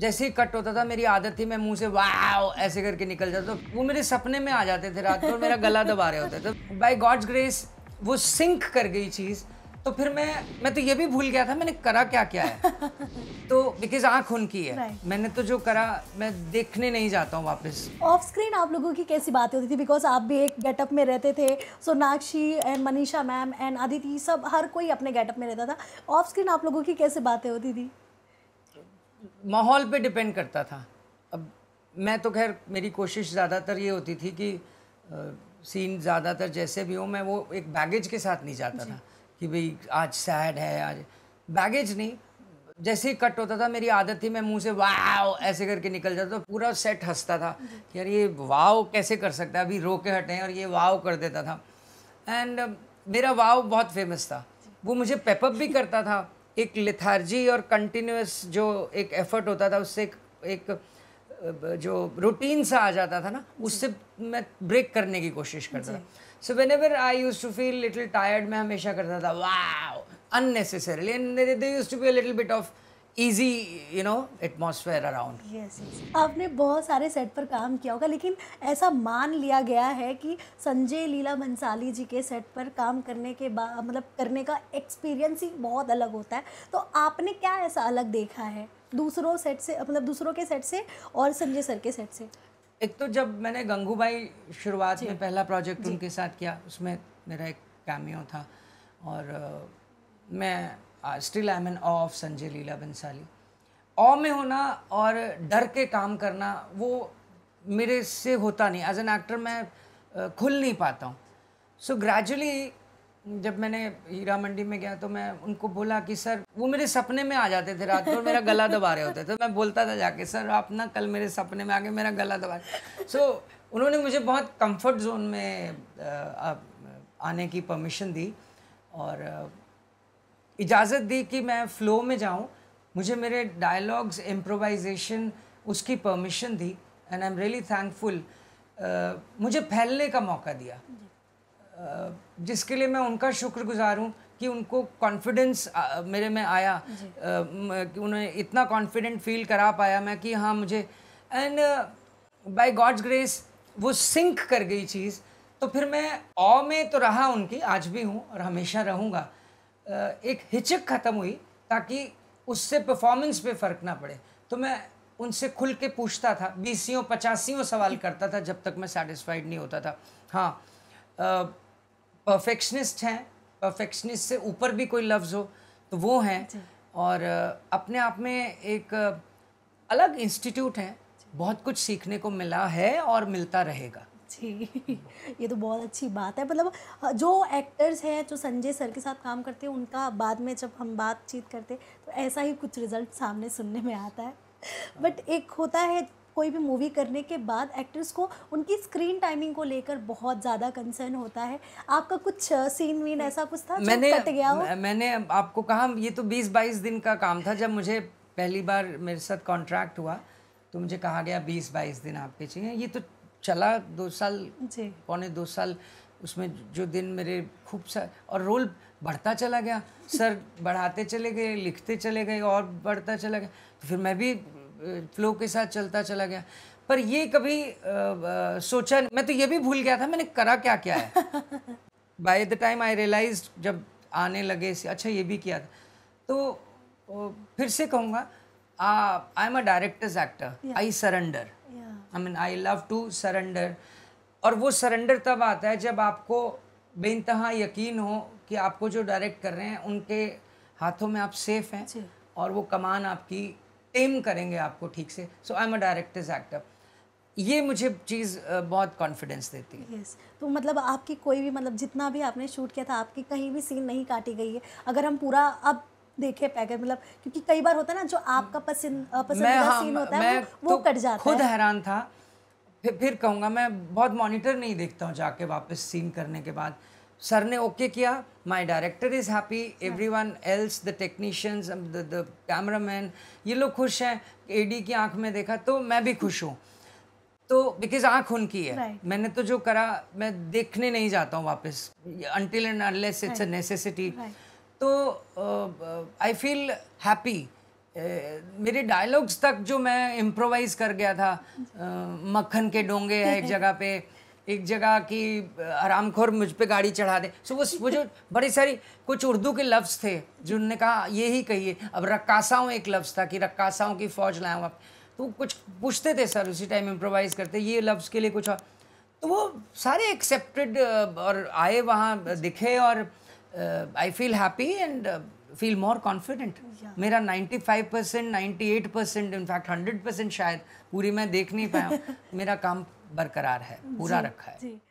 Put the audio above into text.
जैसे ही कट होता था मेरी आदत थी मैं मुंह से वाह ऐसे करके निकल जाता तो वो मेरे सपने में आ जाते थे रात को और मेरा गला दबा रहे होते थे बाय गॉड्स ग्रेस वो सिंक कर गई चीज़ तो फिर मैं मैं तो ये भी भूल गया था मैंने करा क्या क्या है तो बिकॉज आंख उनकी है right. मैंने तो जो करा मैं देखने नहीं जाता हूँ वापस ऑफ स्क्रीन आप लोगों की कैसी बातें होती थी बिकॉज आप भी एक गेटअप में रहते थे so Nakshi and Manisha ma'am and Aditi सब हर कोई अपने गेटअप में रहता था ऑफ स्क्रीन आप लोगों की कैसे बातें होती थी माहौल पे डिपेंड करता था अब मैं तो खैर मेरी कोशिश ज़्यादातर ये होती थी कि आ, सीन ज़्यादातर जैसे भी हो मैं वो एक बैगेज के साथ नहीं जाता था कि भाई आज सैड है आज बैगेज नहीं जैसे ही कट होता था मेरी आदत थी मैं मुंह से वाह ऐसे करके निकल जाता था पूरा सेट हंसता था कि यार ये वाव कैसे कर सकता है अभी रो के हटें और ये वाव कर देता था एंड uh, मेरा वाव बहुत फेमस था वो मुझे पेपअप भी करता था एक लिथार्जी और कंटिन्यूस जो एक एफर्ट होता था उससे एक, एक जो रूटीन सा आ जाता था ना उससे मैं ब्रेक करने की कोशिश करता था so whenever I used to feel little tired मैं हमेशा करता था वाह unnecessarily and to be little bit of easy you know atmosphere around yes आपने बहुत सारे सेट पर काम किया होगा लेकिन ऐसा मान लिया गया है कि संजय लीला भंसाली जी के सेट पर काम करने के बाद मतलब करने का एक्सपीरियंस ही बहुत अलग होता है तो आपने क्या ऐसा अलग देखा है दूसरों सेट से मतलब दूसरों के सेट से और संजय सर के सेट से एक तो जब मैंने गंगूबाई शुरुआत में पहला प्रोजेक्ट उनके साथ किया उसमें मेरा एक कैमियो था और मैं still I am an of Sanjay Leela Bhansali ओ में होना और डर के काम करना वो मेरे से होता नहीं एज एन एक्टर मैं uh, खुल नहीं पाता हूँ सो ग्रेजुअली जब मैंने हीरा मंडी में गया तो मैं उनको बोला कि सर वो मेरे सपने में आ जाते थे रात को मेरा गला दबा रहे होते थे तो मैं बोलता था जाके सर आप ना कल मेरे सपने में आके मेरा गला दबा सो so, उन्होंने मुझे बहुत कंफर्ट जोन में uh, आने की परमिशन दी और uh, इजाज़त दी कि मैं फ़्लो में जाऊँ मुझे मेरे डायलॉग्स इम्प्रोवाइजेशन उसकी परमिशन दी and I am really thankful मुझे फैलने का मौका दिया uh, जिसके लिए मैं उनका शुक्रगुजार हूँ कि उनको कॉन्फिडेंस uh, मेरे में आया uh, कि उन्हें इतना कॉन्फिडेंट फील करा पाया मैं कि हाँ मुझे एंड बाय गॉड्स ग्रेस वो सिंक कर गई चीज़ तो फिर मैं ऑ में तो रहा उनकी आज भी हूँ और हमेशा रहूँगा एक हिचक ख़त्म हुई ताकि उससे परफॉर्मेंस पे फ़र्क ना पड़े तो मैं उनसे खुल के पूछता था बीसियों पचासियों सवाल करता था जब तक मैं सेटिस्फाइड नहीं होता था हाँ परफेक्शनिस्ट हैं परफेक्शनिस्ट से ऊपर भी कोई लफ्ज़ हो तो वो हैं और अपने आप में एक अलग इंस्टीट्यूट है बहुत कुछ सीखने को मिला है और मिलता रहेगा जी ये तो बहुत अच्छी बात है मतलब जो एक्टर्स हैं जो संजय सर के साथ काम करते हैं उनका बाद में जब हम बातचीत करते तो ऐसा ही कुछ रिजल्ट सामने सुनने में आता है बट एक होता है कोई भी मूवी करने के बाद एक्टर्स को उनकी स्क्रीन टाइमिंग को लेकर बहुत ज़्यादा कंसर्न होता है आपका कुछ सीन वीन ऐसा कुछ था मैंने कट गया हो? मैंने आपको कहा ये तो 20-22 दिन का काम था जब मुझे पहली बार मेरे साथ कॉन्ट्रैक्ट हुआ तो मुझे कहा गया 20-22 दिन आपके चाहिए ये तो चला दो साल पौने दो साल उसमें जो दिन मेरे खूब सा और रोल बढ़ता चला गया सर बढ़ाते चले गए लिखते चले गए और बढ़ता चला गया तो फिर मैं भी फ्लो के साथ चलता चला गया पर ये कभी आ, आ, सोचा मैं तो ये भी भूल गया था मैंने करा क्या क्या है by the time I realise जब आने लगे अच्छा ये भी किया था तो फिर से कहूँगा I am a director's actor I surrender I mean I love to surrender और वो सरेंडर तब आता है जब आपको बेानतहा यकीन हो कि आपको जो डायरेक्ट कर रहे हैं उनके हाथों में आप सेफ़ हैं और वो कमान आपकी एम करेंगे आपको ठीक से so I am a is actor ये मुझे चीज़ बहुत कॉन्फिडेंस देती है yes. तो मतलब आपकी कोई भी मतलब जितना भी आपने शूट किया था आपकी कहीं भी सीन नहीं काटी गई है अगर हम पूरा अब देखे पैकेट मतलब क्योंकि कई बार होता है ना जो आपका पसंद पसंदीदा हाँ, सीन होता है वो, वो तो कट जाता है खुद हैरान था फिर फिर कहूँगा मैं बहुत मॉनिटर नहीं देखता हूँ जाके वापस सीन करने के बाद सर ने ओके किया my director is happy everyone else the technicians the cameraman ये लोग खुश हैं एडी की आंख में देखा तो मैं भी खुश हूँ तो बिकॉज आंख उनकी है right. मैंने तो जो करा मैं देखने नहीं जाता हूँ वापस until and unless it's a necessity तो आई फील हैप्पी मेरे डायलॉग्स तक जो मैं इम्प्रोवाइज कर गया था uh, मक्खन के डोंगे है एक जगह पे एक जगह की आरामखोर मुझ पे गाड़ी चढ़ा दे सो so, वो वो जो बड़ी सारी कुछ उर्दू के लफ्ज़ थे जिनने कहा ये ही कहिए अब रक्कासाओं एक लफ्ज़ था कि रक्कासाओं की फ़ौज लाया हूँ आप तो कुछ पूछते थे सर उसी टाइम इम्प्रोवाइज़ करते ये लफ्ज़ के लिए कुछ और तो वो सारे एक्सेप्टेड और आए वहाँ दिखे और I feel happy and feel more confident मेरा 95 percent ninety eight percent in fact hundred percent शायद पूरी मैं देख नहीं पाया मेरा काम बरकरार है पूरा रखा है